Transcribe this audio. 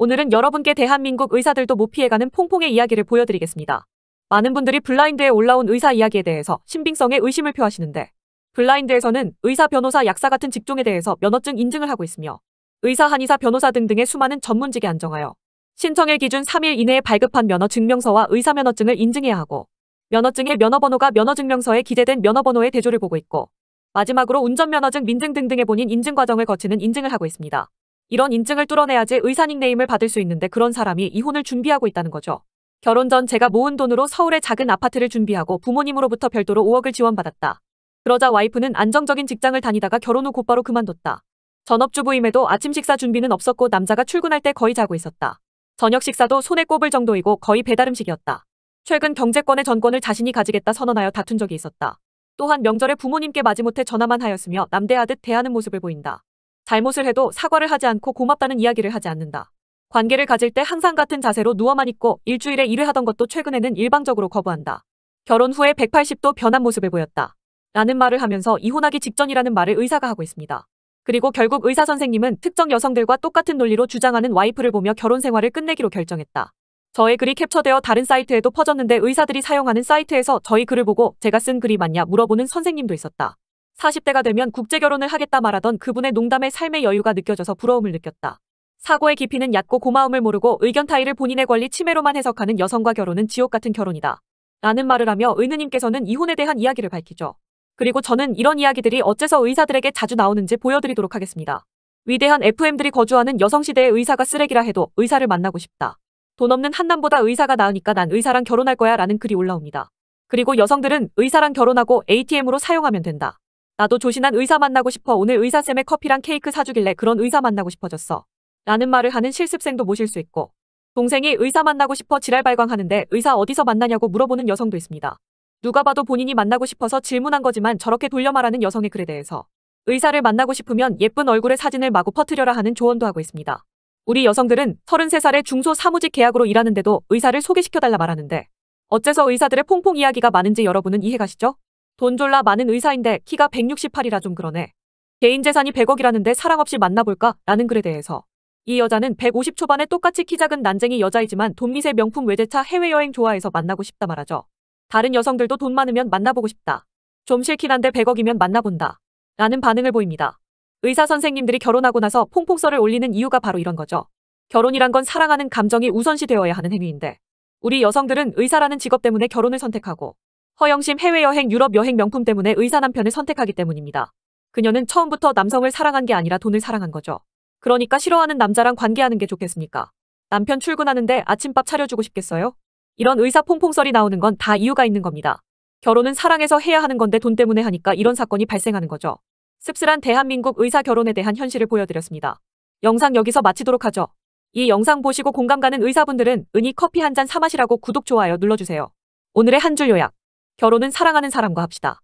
오늘은 여러분께 대한민국 의사들도 못 피해가는 퐁퐁의 이야기를 보여드리겠습니다. 많은 분들이 블라인드에 올라온 의사 이야기에 대해서 신빙성에 의심을 표하시는데 블라인드에서는 의사, 변호사, 약사 같은 직종에 대해서 면허증 인증을 하고 있으며 의사, 한의사, 변호사 등등의 수많은 전문직에 안정하여 신청일 기준 3일 이내에 발급한 면허 증명서와 의사 면허증을 인증해야 하고 면허증의 면허번호가 면허증명서에 기재된 면허번호의 대조를 보고 있고 마지막으로 운전면허증 민증 등등의 본인 인증 과정을 거치는 인증을 하고 있습니다. 이런 인증을 뚫어내야지 의사 닉네임을 받을 수 있는데 그런 사람이 이혼을 준비하고 있다는 거죠. 결혼 전 제가 모은 돈으로 서울의 작은 아파트를 준비하고 부모님으로부터 별도로 5억을 지원받았다. 그러자 와이프는 안정적인 직장을 다니다가 결혼 후 곧바로 그만뒀다. 전업주부임에도 아침 식사 준비는 없었고 남자가 출근할 때 거의 자고 있었다. 저녁 식사도 손에 꼽을 정도이고 거의 배달 음식이었다. 최근 경제권의 전권을 자신이 가지겠다 선언하여 다툰 적이 있었다. 또한 명절에 부모님께 마지못해 전화만 하였으며 남대하듯 대하는 모습을 보인다. 잘못을 해도 사과를 하지 않고 고맙다는 이야기를 하지 않는다. 관계를 가질 때 항상 같은 자세로 누워만 있고 일주일에 일을 하던 것도 최근에는 일방적으로 거부한다. 결혼 후에 180도 변한 모습을 보였다. 라는 말을 하면서 이혼하기 직전이라는 말을 의사가 하고 있습니다. 그리고 결국 의사 선생님은 특정 여성들과 똑같은 논리로 주장하는 와이프를 보며 결혼 생활을 끝내기로 결정했다. 저의 글이 캡처되어 다른 사이트에도 퍼졌는데 의사들이 사용하는 사이트에서 저희 글을 보고 제가 쓴 글이 맞냐 물어보는 선생님도 있었다. 40대가 되면 국제 결혼을 하겠다 말하던 그분의 농담에 삶의 여유가 느껴져서 부러움을 느꼈다. 사고의 깊이는 얕고 고마움을 모르고 의견 타이를 본인의 권리 침해로만 해석하는 여성과 결혼은 지옥 같은 결혼이다. 라는 말을 하며 의느님께서는 이혼에 대한 이야기를 밝히죠. 그리고 저는 이런 이야기들이 어째서 의사들에게 자주 나오는지 보여드리도록 하겠습니다. 위대한 FM들이 거주하는 여성시대의 의사가 쓰레기라 해도 의사를 만나고 싶다. 돈 없는 한남보다 의사가 나으니까 난 의사랑 결혼할 거야 라는 글이 올라옵니다. 그리고 여성들은 의사랑 결혼하고 ATM으로 사용하면 된다. 나도 조신한 의사 만나고 싶어 오늘 의사쌤의 커피랑 케이크 사주길래 그런 의사 만나고 싶어졌어. 라는 말을 하는 실습생도 모실 수 있고 동생이 의사 만나고 싶어 지랄 발광하는데 의사 어디서 만나냐고 물어보는 여성도 있습니다. 누가 봐도 본인이 만나고 싶어서 질문한 거지만 저렇게 돌려 말하는 여성의 글에 대해서 의사를 만나고 싶으면 예쁜 얼굴의 사진을 마구 퍼트려라 하는 조언도 하고 있습니다. 우리 여성들은 33살에 중소 사무직 계약으로 일하는데도 의사를 소개시켜달라 말하는데 어째서 의사들의 퐁퐁 이야기가 많은지 여러분은 이해가시죠? 돈 졸라 많은 의사인데 키가 168이라 좀 그러네. 개인 재산이 100억이라는데 사랑 없이 만나볼까? 라는 글에 대해서 이 여자는 150 초반에 똑같이 키 작은 난쟁이 여자이지만 돈 미세 명품 외제차 해외여행 좋아해서 만나고 싶다 말하죠. 다른 여성들도 돈 많으면 만나보고 싶다. 좀 싫긴 한데 100억이면 만나본다. 라는 반응을 보입니다. 의사 선생님들이 결혼하고 나서 퐁퐁썰을 올리는 이유가 바로 이런 거죠. 결혼이란 건 사랑하는 감정이 우선시 되어야 하는 행위인데 우리 여성들은 의사라는 직업 때문에 결혼을 선택하고 허영심 해외여행 유럽 여행 명품 때문에 의사 남편을 선택하기 때문입니다. 그녀는 처음부터 남성을 사랑한 게 아니라 돈을 사랑한 거죠. 그러니까 싫어하는 남자랑 관계하는 게 좋겠습니까? 남편 출근하는데 아침밥 차려주고 싶겠어요? 이런 의사 퐁퐁설이 나오는 건 다 이유가 있는 겁니다. 결혼은 사랑해서 해야 하는 건데 돈 때문에 하니까 이런 사건이 발생하는 거죠. 씁쓸한 대한민국 의사 결혼에 대한 현실을 보여드렸습니다. 영상 여기서 마치도록 하죠. 이 영상 보시고 공감 가는 의사분들은 은희 커피 한 잔 사마시라고 구독, 좋아요 눌러주세요. 오늘의 한 줄 요약 결혼은 사랑하는 사람과 합시다.